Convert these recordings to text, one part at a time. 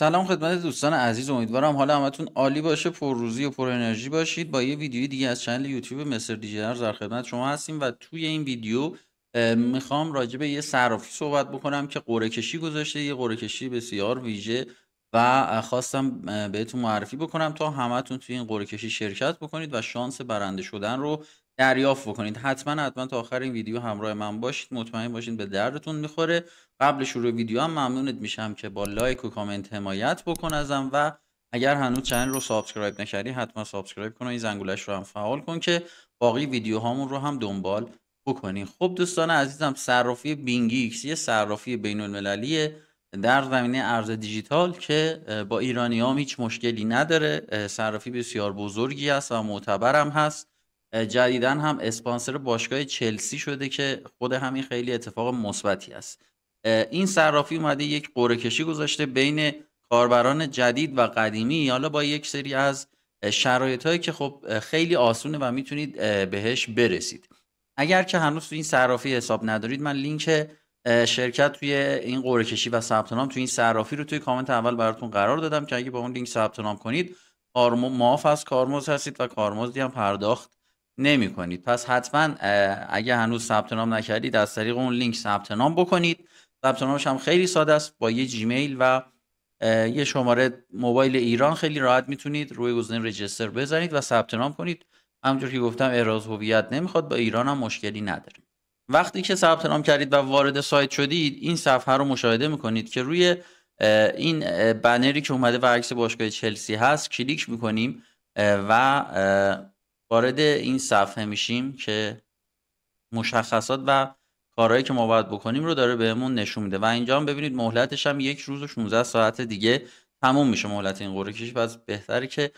سلام خدمت دوستان عزیز امیدوارم حالا همتون عالی باشه پرروزی و پر انرژی باشید با یه ویدیوی دیگه از چنل یوتیوب مصر دیجیتال در خدمت شما هستیم و توی این ویدیو میخوام راجع به یه صرافی صحبت بکنم که قرعه کشی گذاشته یه قرعه کشی بسیار ویژه و خواستم بهتون معرفی بکنم تا همتون توی این قرعه کشی شرکت بکنید و شانس برنده شدن رو دریافت بکنید حتما حتما تا آخر این ویدیو همراه من باشید مطمئن باشید به دردتون میخوره قبل شروع ویدیو هم ممنونت میشم که با لایک و کامنت حمایت بکن ازم و اگر هنوز چنل رو سابسکرایب نکردی حتما سابسکرایب کن و این زنگولش رو هم فعال کن که باقی ویدیوهامون رو هم دنبال بکنین خب دوستان عزیزم صرافی بینگی یه صرافی بین المللی در زمینه ارز دیجیتال که با ایرانی هیچ مشکلی نداره صرافی بسیار بزرگی است و معتبرم هست جدیدا هم اسپانسر باشگاه چلسی شده که خود همین خیلی اتفاق مثبتی است این صرافی اومده یک قرعه کشی گذاشته بین کاربران جدید و قدیمی حالا با یک سری از شرایط هایی که خب خیلی آسونه و میتونید بهش برسید اگر که هنوز تو این صرافی حساب ندارید من لینک شرکت توی این قرعه کشی و ثبت نام توی این صرافی رو توی کامنت اول براتون قرار دادم که اگه با اون لینک ثبت نام کنید معاف از کارمز هستید و کارمزدی هم پرداخت نمی کنید پس حتما اگه هنوز ثبت نام نکردید از طریق اون لینک ثبت نام بکنید ثبت نامش هم خیلی ساده است با یه جیمیل و یه شماره موبایل ایران خیلی راحت میتونید روی گزینه رجیستر بزنید و ثبت نام کنید همونجور که گفتم اعراض هویت نمیخواد با ایران هم مشکلی نداره وقتی که ثبت نام کردید و وارد سایت شدید این صفحه رو مشاهده میکنید که روی این بنری که اومده و عکس باشگاه چلسی هست کلیک میکنیم و وارد این صفحه میشیم که مشخصات و کارهایی که ما باید بکنیم رو داره بهمون نشون میده و اینجا هم ببینید مهلتش هم یک روز و 16 ساعت دیگه تموم میشه مهلت این قرعه کشی پس بهتره که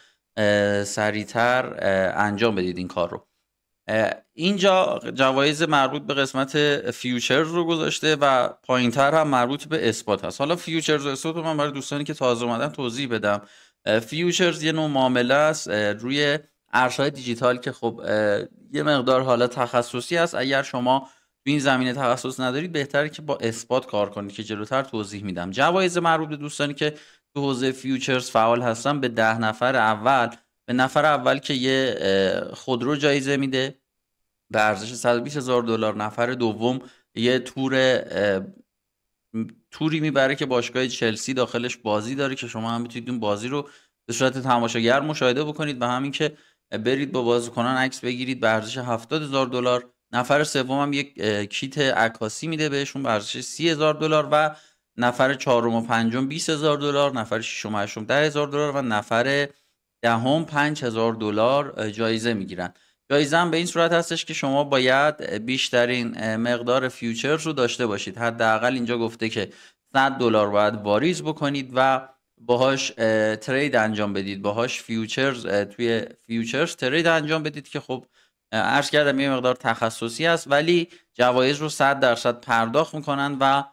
سریعتر انجام بدید این کار رو اینجا جوایز مربوط به قسمت فیوچرز رو گذاشته و پایینتر هم مربوط به اثبات هست حالا فیوچرز و اثبات رو من برای دوستانی که تازه اومدن توضیح بدم فیوچرز یه نوع معامله است روی ارشای دیجیتال که خب یه مقدار حالا تخصصی است اگر شما تو این زمینه تخصص ندارید بهتره که با اثبات کار کنید که جلوتر توضیح میدم جوایز مربوط به دوستانی که تو حوزه فیوچرز فعال هستن به ده نفر اول به نفر اول که یه خودرو جایزه میده به ارزش 120 هزار دلار نفر دوم یه تور توری میبره که باشگاه چلسی داخلش بازی داره که شما هم میتونید اون بازی رو به صورت تماشاگر مشاهده بکنید و همین که برید با بازیکنان عکس بگیرید به ارزش 70 هزار دلار نفر سوم هم یک کیت عکاسی میده بهشون به ارزش دلار و نفر چهارم و پنجم 20 دلار نفر ششم و هشتم دلار و نفر دهم 5 دلار جایزه میگیرن جایزه هم به این صورت هستش که شما باید بیشترین مقدار فیوچرز رو داشته باشید حداقل اینجا گفته که 100 دلار باید واریز بکنید و باهاش ترید انجام بدید باهاش فیوچرز توی فیوچرز ترید انجام بدید که خب عرض کردم یه مقدار تخصصی است ولی جوایز رو 100 درصد پرداخت میکنن و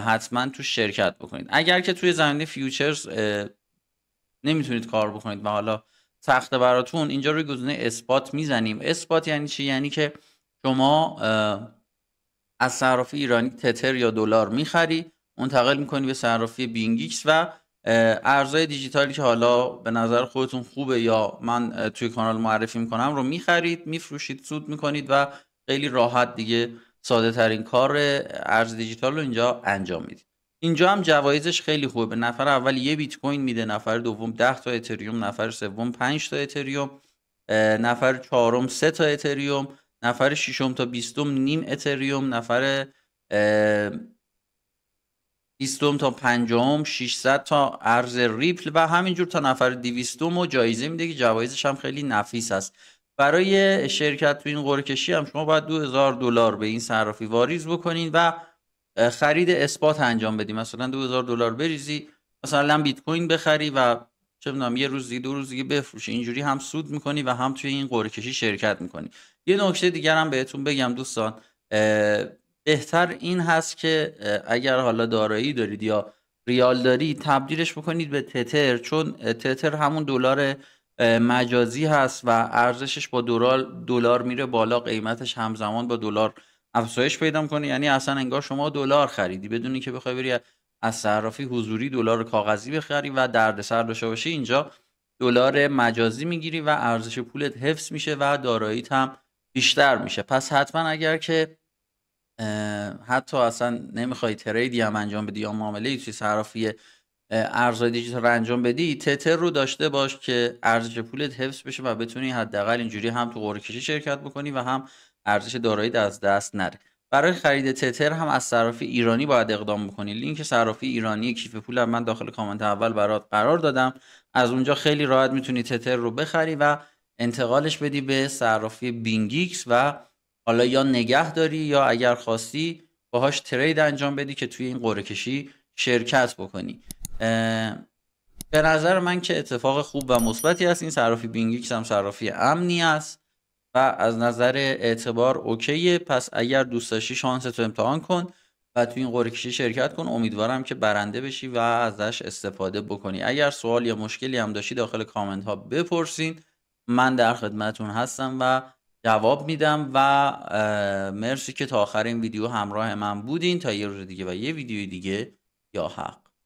حتما تو شرکت بکنید اگر که توی زمینه فیوچرز نمیتونید کار بکنید و حالا تخته براتون اینجا روی گزینه اثبات میزنیم اثبات یعنی چی یعنی که شما از صرافی ایرانی تتر یا دلار میخری منتقل میکنی به صرافی بینگیکس و ارزهای دیجیتالی که حالا به نظر خودتون خوبه یا من توی کانال معرفی میکنم رو میخرید میفروشید سود میکنید و خیلی راحت دیگه ساده ترین کار ارز دیجیتال رو اینجا انجام میدید اینجا هم جوایزش خیلی خوبه به نفر اول یه بیت کوین میده نفر دوم 10 تا اتریوم نفر سوم 5 تا اتریوم نفر چهارم سه تا اتریوم نفر ششم تا بیستم نیم اتریوم نفر بیستم تا پنجم 600 تا ارز ریپل و همینجور تا نفر 200 و جایزه میده که جوایزش هم خیلی نفیس است برای شرکت تو این قرعه هم شما باید 2000 دلار به این صرافی واریز بکنین و خرید اثبات انجام بدیم. مثلا 2000 دلار بریزی مثلا بیت کوین بخری و چه میدونم یه روز دو روز دیگه بفروشی اینجوری هم سود میکنی و هم توی این قرعه شرکت میکنی یه نکته دیگر هم بهتون بگم دوستان بهتر این هست که اگر حالا دارایی دارید یا ریال دارید تبدیلش بکنید به تتر چون تتر همون دلار مجازی هست و ارزشش با دلار دلار میره بالا قیمتش همزمان با دلار افزایش پیدا میکنه یعنی اصلا انگار شما دلار خریدی بدونی که بخوای بری از صرافی حضوری دلار کاغذی بخری و دردسر داشته باشی اینجا دلار مجازی میگیری و ارزش پولت حفظ میشه و داراییت هم بیشتر میشه پس حتما اگر که حتی اصلا نمیخوای تریدی هم انجام بدی یا معامله ای چیز صرافی ارز دیجیتال انجام بدی تتر رو داشته باش که ارزش پولت حفظ بشه و بتونی حداقل اینجوری هم تو قرعه شرکت بکنی و هم ارزش دارایی از دست نره برای خرید تتر هم از صرافی ایرانی باید اقدام بکنی لینک صرافی ایرانی کیف پول هم من داخل کامنت اول برات قرار دادم از اونجا خیلی راحت میتونی تتر رو بخری و انتقالش بدی به صرافی بینگیکس و حالا یا نگه داری یا اگر خواستی باهاش ترید انجام بدی که توی این قرعه کشی شرکت بکنی به نظر من که اتفاق خوب و مثبتی است این صرافی بینگیکس هم صرافی امنی است و از نظر اعتبار اوکیه پس اگر دوست داشتی شانس تو امتحان کن و توی این قرعه شرکت کن امیدوارم که برنده بشی و ازش استفاده بکنی اگر سوال یا مشکلی هم داشتی داخل کامنت ها بپرسین من در خدمتون هستم و جواب میدم و مرسی که تا آخر این ویدیو همراه من بودین تا یه روز دیگه و یه ویدیو دیگه یا حق